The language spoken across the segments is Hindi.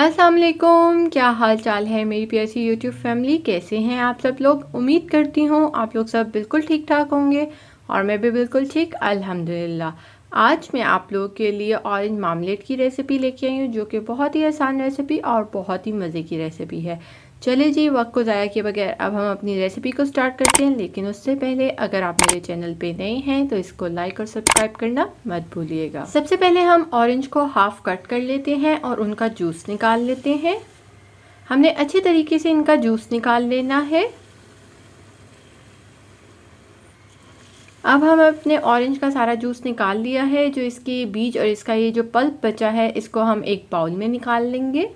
असलकुम क्या हाल चाल है मेरी प्यासी यूट्यूब फैमिली कैसे हैं आप सब लोग उम्मीद करती हूँ आप लोग सब बिल्कुल ठीक ठाक होंगे और मैं भी बिल्कुल ठीक अल्हम्दुलिल्लाह आज मैं आप लोगों के लिए ऑरेंज मामलेट की रेसिपी लेके आई हूँ जो कि बहुत ही आसान रेसिपी और बहुत ही मज़े की रेसिपी है चले जी वक्त को ज़ाया किए बगैर अब हम अपनी रेसिपी को स्टार्ट करते हैं लेकिन उससे पहले अगर आप मेरे चैनल पे नए हैं तो इसको लाइक और सब्सक्राइब करना मत भूलिएगा सबसे पहले हम ऑरेंज को हाफ कट कर लेते हैं और उनका जूस निकाल लेते हैं हमने अच्छे तरीके से इनका जूस निकाल लेना है अब हम अपने ऑरेंज का सारा जूस निकाल लिया है जो इसके बीज और इसका ये जो पल्प बचा है इसको हम एक बाउल में निकाल लेंगे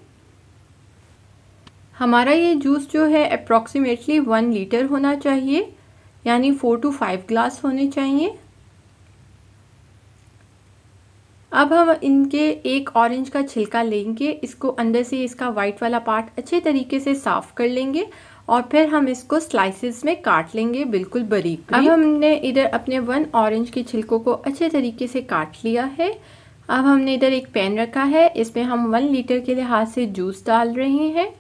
हमारा ये जूस जो है अप्रॉक्सीमेटली वन लीटर होना चाहिए यानी फ़ोर टू फाइव ग्लास होने चाहिए अब हम इनके एक ऑरेंज का छिलका लेंगे इसको अंदर से इसका वाइट वाला पार्ट अच्छे तरीके से साफ़ कर लेंगे और फिर हम इसको स्लाइसेस में काट लेंगे बिल्कुल बरीक अब हमने इधर अपने वन ऑरेंज के छिलकों को अच्छे तरीके से काट लिया है अब हमने इधर एक पैन रखा है इसमें हम वन लीटर के लिहाज से जूस डाल रहे हैं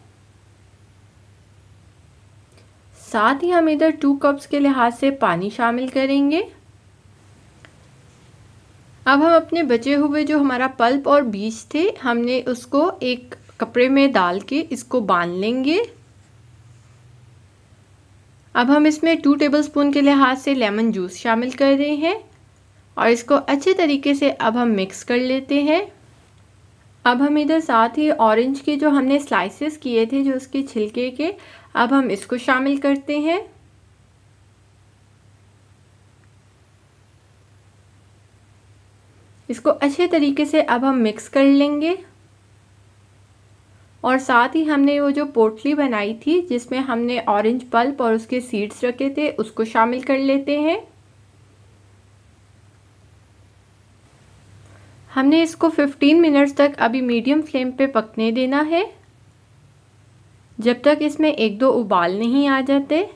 साथ ही हम इधर टू कप्स के लिहाज से पानी शामिल करेंगे अब हम अपने बचे हुए जो हमारा पल्प और बीज थे हमने उसको एक कपड़े में डाल के इसको बांध लेंगे अब हम इसमें टू टेबलस्पून के लिहाज से लेमन जूस शामिल कर रहे हैं और इसको अच्छे तरीके से अब हम मिक्स कर लेते हैं अब हम इधर साथ ही ऑरेंज के जो हमने स्लाइसेस किए थे जो उसके छिलके के अब हम इसको शामिल करते हैं इसको अच्छे तरीके से अब हम मिक्स कर लेंगे और साथ ही हमने वो जो पोटली बनाई थी जिसमें हमने ऑरेंज पल्प और उसके सीड्स रखे थे उसको शामिल कर लेते हैं हमने इसको 15 मिनट्स तक अभी मीडियम फ्लेम पे पकने देना है जब तक इसमें एक दो उबाल नहीं आ जाते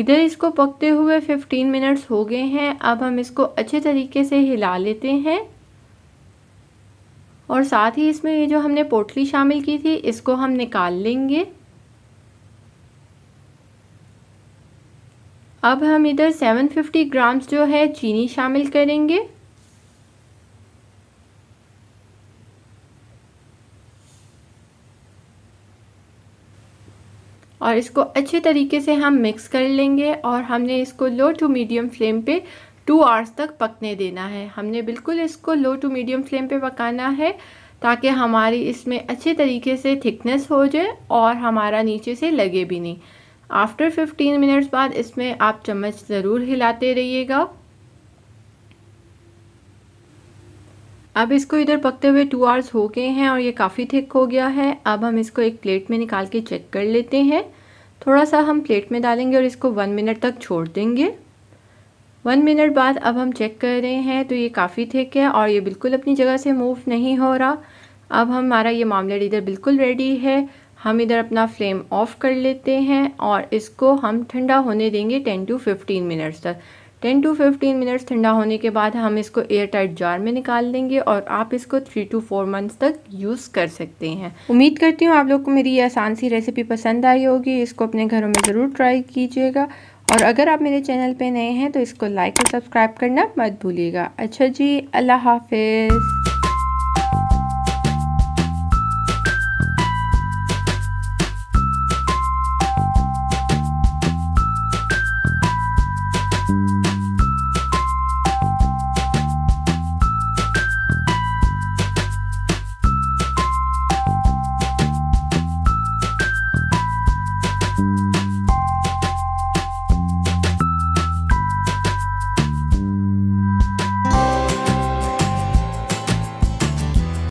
इधर इसको पकते हुए 15 मिनट्स हो गए हैं अब हम इसको अच्छे तरीके से हिला लेते हैं और साथ ही इसमें ये जो हमने पोटली शामिल की थी इसको हम निकाल लेंगे अब हम इधर 750 ग्राम्स जो है चीनी शामिल करेंगे और इसको अच्छे तरीके से हम मिक्स कर लेंगे और हमने इसको लो टू मीडियम फ्लेम पे टू आवर्स तक पकने देना है हमने बिल्कुल इसको लो टू मीडियम फ्लेम पे पकाना है ताकि हमारी इसमें अच्छे तरीके से थिकनेस हो जाए और हमारा नीचे से लगे भी नहीं आफ्टर 15 मिनट्स बाद इसमें आप चम्मच ज़रूर हिलाते रहिएगा अब इसको इधर पकते हुए टू आवर्स हो गए हैं और ये काफ़ी थिक हो गया है अब हम इसको एक प्लेट में निकाल के चेक कर लेते हैं थोड़ा सा हम प्लेट में डालेंगे और इसको वन मिनट तक छोड़ देंगे वन मिनट बाद अब हम चेक कर रहे हैं तो ये काफ़ी थिक है और ये बिल्कुल अपनी जगह से मूव नहीं हो रहा अब हमारा ये मामलेट इधर बिल्कुल रेडी है हम इधर अपना फ्लेम ऑफ़ कर लेते हैं और इसको हम ठंडा होने देंगे टेन टू फिफ्टीन मिनट्स तक टेन टू फिफ़्टीन मिनट्स ठंडा होने के बाद हम इसको एयर टाइट जार में निकाल लेंगे और आप इसको थ्री टू फोर मंथ्स तक यूज़ कर सकते हैं उम्मीद करती हूँ आप लोग को मेरी ये आसान सी रेसिपी पसंद आई होगी इसको अपने घरों में ज़रूर ट्राई कीजिएगा और अगर आप मेरे चैनल पे नए हैं तो इसको लाइक और सब्सक्राइब करना मत भूलिएगा अच्छा जी अल्लाह हाफिज़